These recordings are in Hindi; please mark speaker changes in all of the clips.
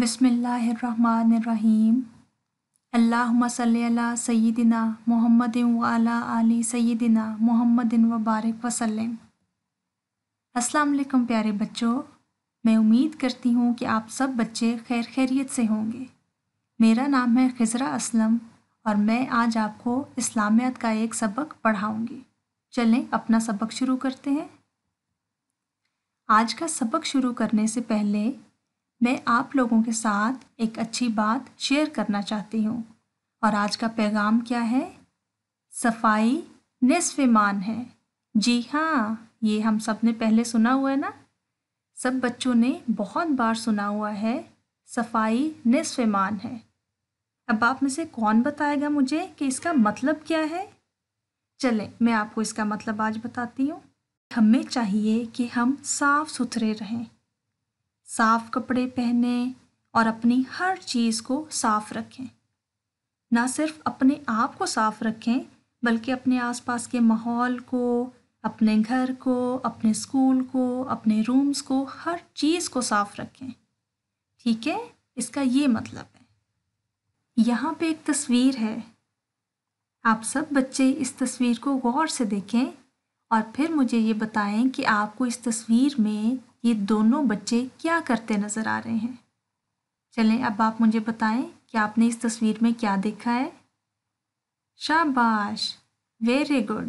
Speaker 1: बसमीम अल्लाम सल्ला सैदिना मोहम्मद वाला आली मोहम्मद वबारक वसलम अस्सलाम वालेकुम प्यारे बच्चों मैं उम्मीद करती हूँ कि आप सब बच्चे खैर खैरियत से होंगे मेरा नाम है खजरा असलम और मैं आज आपको इस्लामियत का एक सबक पढ़ाऊँगी चलें अपना सबक शुरू करते हैं आज का सबक शुरू करने से पहले मैं आप लोगों के साथ एक अच्छी बात शेयर करना चाहती हूँ और आज का पैगाम क्या है सफाई निसफ ईमान है जी हाँ ये हम सब ने पहले सुना हुआ है ना सब बच्चों ने बहुत बार सुना हुआ है सफाई निसफ ईमान है अब आप में से कौन बताएगा मुझे कि इसका मतलब क्या है चलें मैं आपको इसका मतलब आज बताती हूँ हमें चाहिए कि हम साफ़ सुथरे रहें साफ कपड़े पहने और अपनी हर चीज़ को साफ रखें ना सिर्फ अपने आप को साफ रखें बल्कि अपने आसपास के माहौल को अपने घर को अपने स्कूल को अपने रूम्स को हर चीज़ को साफ रखें ठीक है इसका ये मतलब है यहाँ पे एक तस्वीर है आप सब बच्चे इस तस्वीर को गौर से देखें और फिर मुझे ये बताएं कि आपको इस तस्वीर में ये दोनों बच्चे क्या करते नज़र आ रहे हैं चलें अब आप मुझे बताएं कि आपने इस तस्वीर में क्या देखा है शाबाश वेरी गुड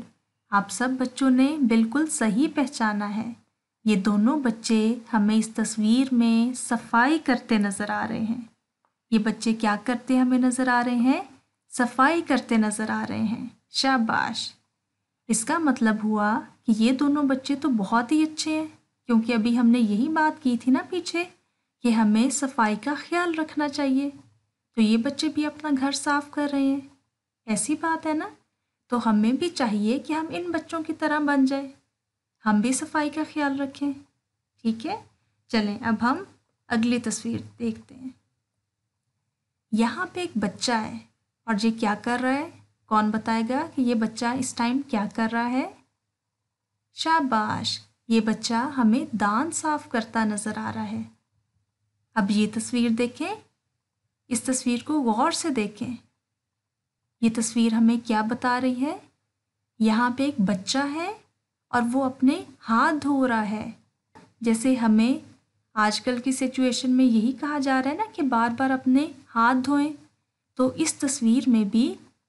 Speaker 1: आप सब बच्चों ने बिल्कुल सही पहचाना है ये दोनों बच्चे हमें इस तस्वीर में सफाई करते नज़र आ रहे हैं ये बच्चे क्या करते हमें नज़र आ रहे हैं सफाई करते नज़र आ रहे हैं शाबाश इसका मतलब हुआ कि ये दोनों बच्चे तो बहुत ही अच्छे हैं क्योंकि अभी हमने यही बात की थी ना पीछे कि हमें सफाई का ख्याल रखना चाहिए तो ये बच्चे भी अपना घर साफ कर रहे हैं ऐसी बात है ना तो हमें भी चाहिए कि हम इन बच्चों की तरह बन जाए हम भी सफाई का ख्याल रखें ठीक है चलें अब हम अगली तस्वीर देखते हैं यहाँ पे एक बच्चा है और ये क्या कर रहा है कौन बताएगा कि ये बच्चा इस टाइम क्या कर रहा है शाबाश ये बच्चा हमें दांत साफ करता नज़र आ रहा है अब ये तस्वीर देखें इस तस्वीर को गौर से देखें ये तस्वीर हमें क्या बता रही है यहाँ पे एक बच्चा है और वो अपने हाथ धो रहा है जैसे हमें आजकल की सिचुएशन में यही कहा जा रहा है ना कि बार बार अपने हाथ धोएं तो इस तस्वीर में भी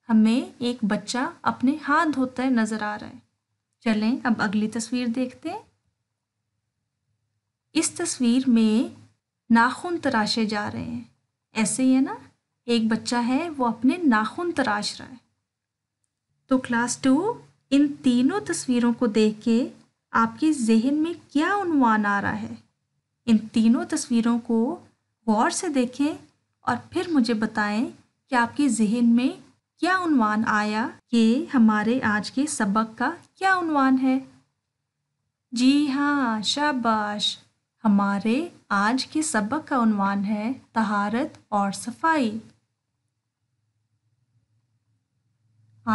Speaker 1: हमें एक बच्चा अपने हाथ धोता है नज़र आ रहा है चलें अब अगली तस्वीर देखते हैं इस तस्वीर में नाखून तराशे जा रहे हैं ऐसे ही है ना एक बच्चा है वो अपने नाखून तराश रहा है तो क्लास टू इन तीनों तस्वीरों को देख के आपके जहन में क्या उनवान आ रहा है इन तीनों तस्वीरों को गौर से देखें और फिर मुझे बताएं कि आपके जहन में क्या उनवान आया ये हमारे आज के सबक का क्या उनवान है जी हाँ शाबाश हमारे आज के सबक का उन्वान है तहारत और सफाई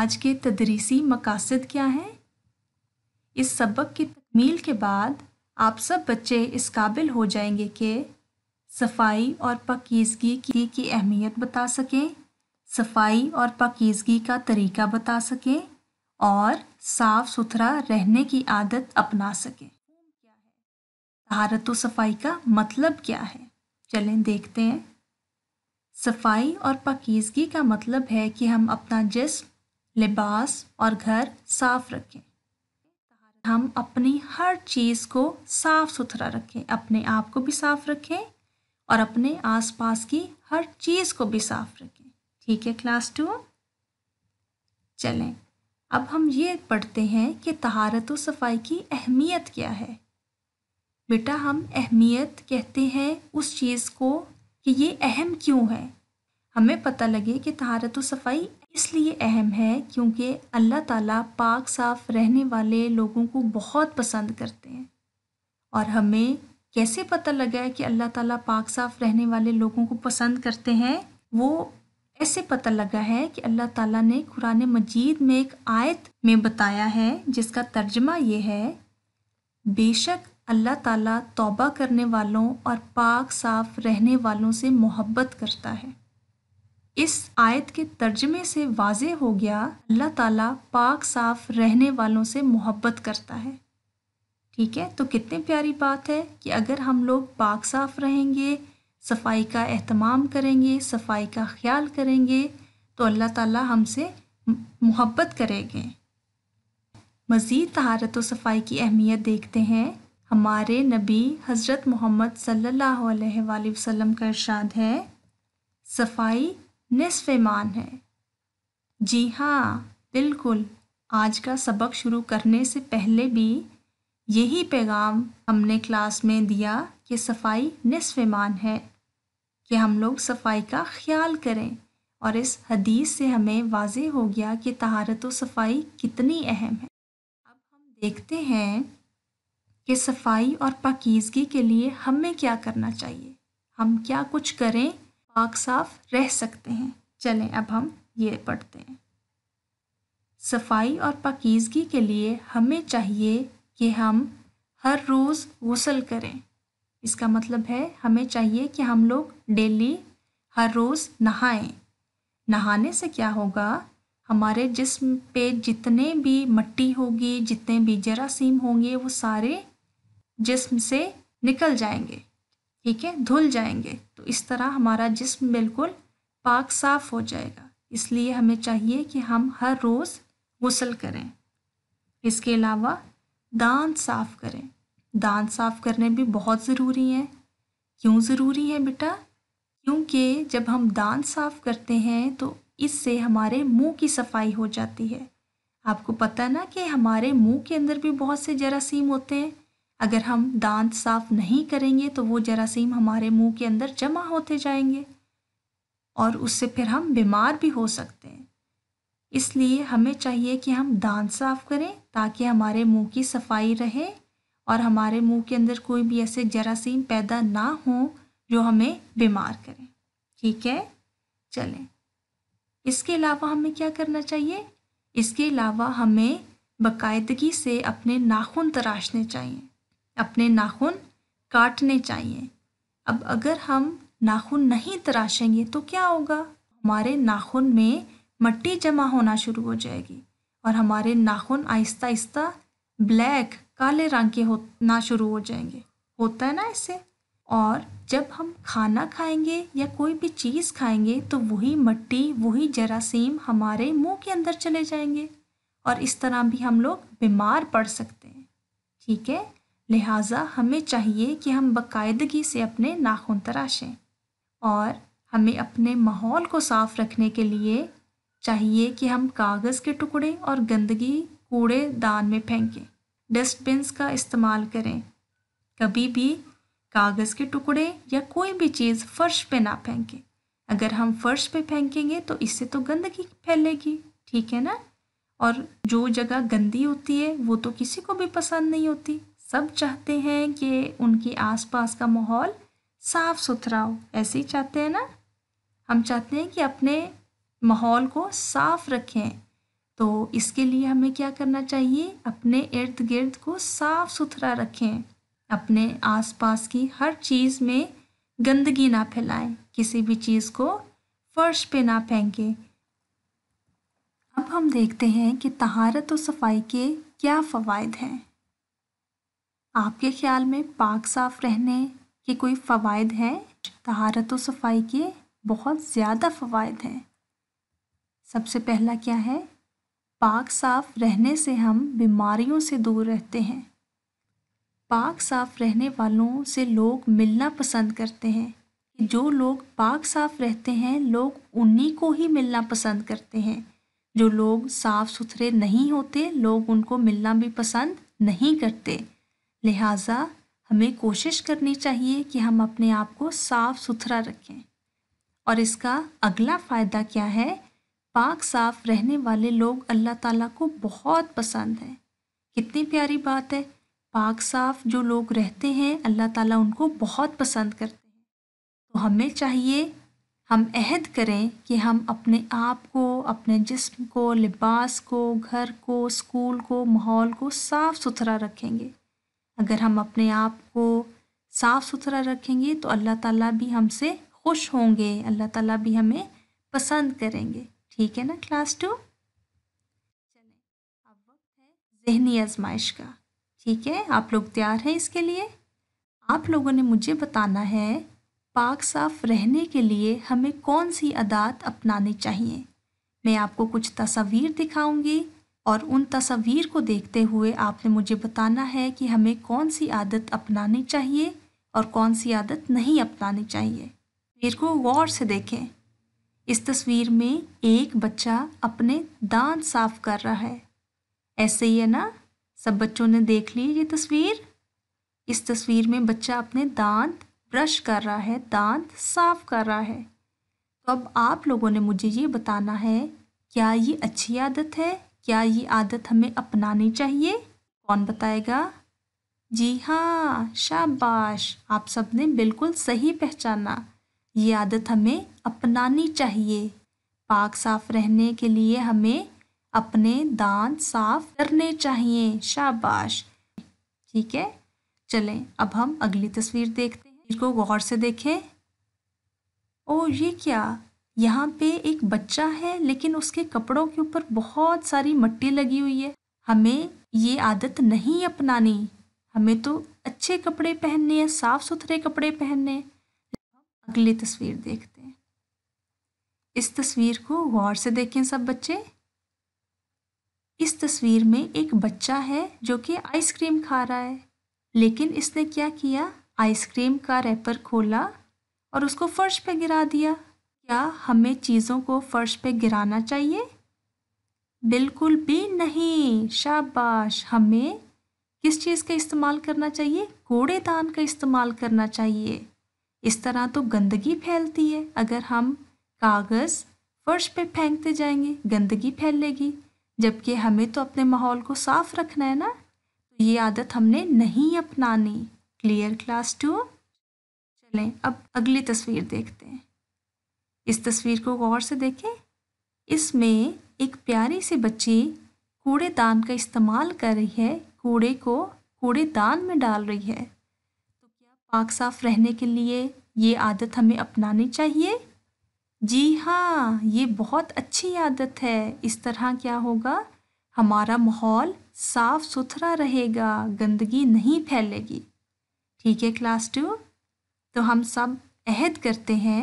Speaker 1: आज के तदरीसी मकासद क्या हैं इस सबक की तकमील के बाद आप सब बच्चे इस काबिल हो जाएंगे कि सफाई और पकीज़गी की, की अहमियत बता सकें सफाई और पकीज़गी का तरीका बता सकें और साफ़ सुथरा रहने की आदत अपना सकें भारत सफाई का मतलब क्या है चलें देखते हैं सफाई और पाकिजगी का मतलब है कि हम अपना जिसम लिबास और घर साफ रखें हम अपनी हर चीज़ को साफ सुथरा रखें अपने आप को भी साफ रखें और अपने आसपास की हर चीज़ को भी साफ रखें ठीक है क्लास टू चलें अब हम ये पढ़ते हैं कि तहारत सफाई की अहमियत क्या है बेटा हम अहमियत कहते हैं उस चीज़ को कि ये अहम क्यों है हमें पता लगे कि तहारत सफ़ाई इसलिए अहम है क्योंकि अल्लाह ताला पाक साफ रहने वाले लोगों को बहुत पसंद करते हैं और हमें कैसे पता लगा है कि अल्लाह ताला पाक साफ रहने वाले लोगों को पसंद करते हैं वो ऐसे पता लगा है कि अल्लाह ताला ने कुरान मजीद में एक आयत में बताया है जिसका तर्जमा ये है बेशक अल्लाह ताला तौबा करने वालों और पाक साफ रहने वालों से मोहब्बत करता है इस आयत के तर्जमे से वाज हो गया अल्लाह ताला पाक साफ रहने वालों से मोहब्बत करता है ठीक है तो कितनी प्यारी बात है कि अगर हम लोग पाक साफ रहेंगे सफाई का अहतमाम करेंगे सफाई का ख्याल करेंगे तो अल्लाह ताला हमसे मोहब्बत करेंगे मज़ीद तहारत व सफाई की अहमियत देखते हैं हमारे नबी हज़रत मोहम्मद सल्लल्लाहु अलैहि वसल्लम का इरशाद है सफाई निसफ ईमान है जी हाँ बिल्कुल आज का सबक शुरू करने से पहले भी यही पैगाम हमने क्लास में दिया कि सफाई निसफ ईमान है कि हम लोग सफाई का ख्याल करें और इस हदीस से हमें वाज हो गया कि तहारत व सफाई कितनी अहम है अब हम देखते हैं कि सफाई और पाकिजगी के लिए हमें क्या करना चाहिए हम क्या कुछ करें पाक साफ रह सकते हैं चलें अब हम ये पढ़ते हैं सफाई और पाकिजगी के लिए हमें चाहिए कि हम हर रोज़ गसल करें इसका मतलब है हमें चाहिए कि हम लोग डेली हर रोज़ नहाएं नहाने से क्या होगा हमारे जिस्म पे जितने भी मट्टी होगी जितने भी जरासीम होंगे वो सारे जिस्म से निकल जाएंगे ठीक है धुल जाएंगे तो इस तरह हमारा जिस्म बिल्कुल पाक साफ हो जाएगा इसलिए हमें चाहिए कि हम हर रोज़ गसल करें इसके अलावा दांत साफ़ करें दांत साफ़ करने भी बहुत ज़रूरी हैं क्यों ज़रूरी है बेटा क्योंकि जब हम दांत साफ़ करते हैं तो इससे हमारे मुंह की सफाई हो जाती है आपको पता ना कि हमारे मुंह के अंदर भी बहुत से जरासीम होते हैं अगर हम दांत साफ नहीं करेंगे तो वो जरासीम हमारे मुंह के अंदर जमा होते जाएंगे और उससे फिर हम बीमार भी हो सकते हैं इसलिए हमें चाहिए कि हम दांत साफ करें ताकि हमारे मुंह की सफाई रहे और हमारे मुंह के अंदर कोई भी ऐसे जरासीम पैदा ना हो जो हमें बीमार करें ठीक है चलें इसके अलावा हमें क्या करना चाहिए इसके अलावा हमें बाकायदगी से अपने नाखून तराशने चाहिए अपने नाखून काटने चाहिए अब अगर हम नाखून नहीं तराशेंगे तो क्या होगा हमारे नाखून में मट्टी जमा होना शुरू हो जाएगी और हमारे नाखून आहिस्ता आहिस्ता ब्लैक काले रंग के होना शुरू हो जाएंगे होता है ना इससे और जब हम खाना खाएंगे या कोई भी चीज़ खाएंगे तो वही मट्टी वही जरासीम हमारे मुंह के अंदर चले जाएंगे और इस तरह भी हम लोग बीमार पड़ सकते हैं ठीक है लिहाजा हमें चाहिए कि हम बाकायदगी से अपने नाखून तराशें और हमें अपने माहौल को साफ़ रखने के लिए चाहिए कि हम कागज़ के टुकड़े और गंदगी कूड़े दान में फेंकें डस्टबिन्स का इस्तेमाल करें कभी भी कागज़ के टुकड़े या कोई भी चीज़ फ़र्श पे ना फेंकें अगर हम फ़र्श पे फेंकेंगे तो इससे तो गंदगी फैलेगी ठीक है ना और जो जगह गंदी होती है वो तो किसी को भी पसंद नहीं होती सब चाहते हैं कि उनके आसपास का माहौल साफ सुथरा हो ऐसे ही चाहते हैं ना हम चाहते हैं कि अपने माहौल को साफ रखें तो इसके लिए हमें क्या करना चाहिए अपने इर्द गिर्द को साफ सुथरा रखें अपने आसपास की हर चीज़ में गंदगी ना फैलाएं किसी भी चीज़ को फर्श पे ना फेंकें अब हम देखते हैं कि तहारत और सफाई के क्या फ़वाद हैं आपके ख्याल में पाक साफ रहने के कोई फ़वाद हैं तहारत व सफाई के बहुत ज़्यादा फ़वाद हैं सबसे पहला क्या है पाक साफ रहने से हम बीमारियों से दूर रहते हैं पाक साफ रहने वालों से लोग मिलना पसंद करते हैं जो लोग पाक साफ रहते हैं लोग उन्हीं को ही मिलना पसंद करते हैं जो लोग साफ़ सुथरे नहीं होते लोग उनको मिलना भी पसंद नहीं करते लिहाजा हमें कोशिश करनी चाहिए कि हम अपने आप को साफ सुथरा रखें और इसका अगला फ़ायदा क्या है पाक साफ रहने वाले लोग अल्लाह ताला को बहुत पसंद हैं कितनी प्यारी बात है पाक साफ जो लोग रहते हैं अल्लाह ताला उनको बहुत पसंद करते हैं तो हमें चाहिए हम अहद करें कि हम अपने आप को अपने जिस्म को लिबास को घर को स्कूल को माहौल को साफ़ सुथरा रखेंगे अगर हम अपने आप को साफ़ सुथरा रखेंगे तो अल्लाह ताला भी हमसे खुश होंगे अल्लाह ताला भी हमें पसंद करेंगे ठीक है ना क्लास टू चलें अब वक्त है जहनी आजमाइश का ठीक है आप लोग तैयार हैं इसके लिए आप लोगों ने मुझे बताना है पाक साफ रहने के लिए हमें कौन सी अदात अपनानी चाहिए मैं आपको कुछ तस्वीर दिखाऊंगी और उन तस्वीर को देखते हुए आपने मुझे बताना है कि हमें कौन सी आदत अपनानी चाहिए और कौन सी आदत नहीं अपनानी चाहिए तस्वीर को गौर से देखें इस तस्वीर में एक बच्चा अपने दांत साफ कर रहा है ऐसे ही है ना सब बच्चों ने देख ली ये तस्वीर इस तस्वीर में बच्चा अपने दांत ब्रश कर रहा है दांत साफ कर रहा है तो अब आप लोगों ने मुझे ये बताना है क्या ये अच्छी आदत है क्या ये आदत हमें अपनानी चाहिए कौन बताएगा जी हाँ शाबाश आप सब ने बिल्कुल सही पहचाना ये आदत हमें अपनानी चाहिए पाक साफ रहने के लिए हमें अपने दांत साफ करने चाहिए शाबाश ठीक है चलें अब हम अगली तस्वीर देखते हैं इसको गौर से देखें ओ ये क्या यहाँ पे एक बच्चा है लेकिन उसके कपड़ों के ऊपर बहुत सारी मट्टी लगी हुई है हमें ये आदत नहीं अपनानी हमें तो अच्छे कपड़े पहनने हैं साफ सुथरे कपड़े पहनने अगली तस्वीर देखते हैं इस तस्वीर को गौर से देखें सब बच्चे इस तस्वीर में एक बच्चा है जो कि आइसक्रीम खा रहा है लेकिन इसने क्या किया आइसक्रीम का रैपर खोला और उसको फर्श पे गिरा दिया क्या हमें चीज़ों को फर्श पे गिराना चाहिए बिल्कुल भी नहीं शाबाश हमें किस चीज़ का इस्तेमाल करना चाहिए कूड़ेदान का इस्तेमाल करना चाहिए इस तरह तो गंदगी फैलती है अगर हम कागज़ फर्श पे फेंकते जाएंगे गंदगी फैलेगी जबकि हमें तो अपने माहौल को साफ रखना है ना तो ये आदत हमने नहीं अपनानी क्लियर क्लास टू चलें अब अगली तस्वीर देखते हैं इस तस्वीर को गौर से देखें इसमें एक प्यारी सी बच्ची कूड़ेदान का इस्तेमाल कर रही है कूड़े को कूड़ेदान में डाल रही है तो क्या पाक साफ रहने के लिए ये आदत हमें अपनानी चाहिए जी हाँ ये बहुत अच्छी आदत है इस तरह क्या होगा हमारा माहौल साफ सुथरा रहेगा गंदगी नहीं फैलेगी ठीक है क्लास टू तो हम सब अहद करते हैं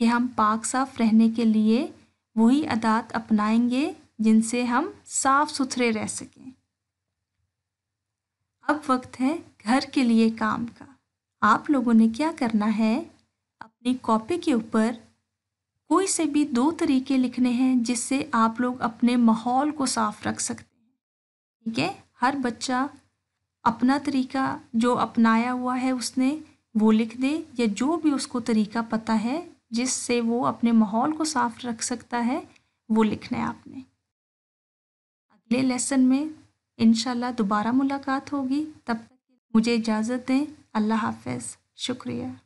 Speaker 1: कि हम पाक साफ रहने के लिए वही अदात अपनाएंगे जिनसे हम साफ सुथरे रह सकें अब वक्त है घर के लिए काम का आप लोगों ने क्या करना है अपनी कॉपी के ऊपर कोई से भी दो तरीके लिखने हैं जिससे आप लोग अपने माहौल को साफ रख सकते हैं ठीक है हर बच्चा अपना तरीका जो अपनाया हुआ है उसने वो लिख दे या जो भी उसको तरीका पता है जिससे वो अपने माहौल को साफ रख सकता है वो लिखना है आपने अगले लेसन में इन दोबारा मुलाकात होगी तब तक मुझे इजाज़त दें अल्लाह हाफ शुक्रिया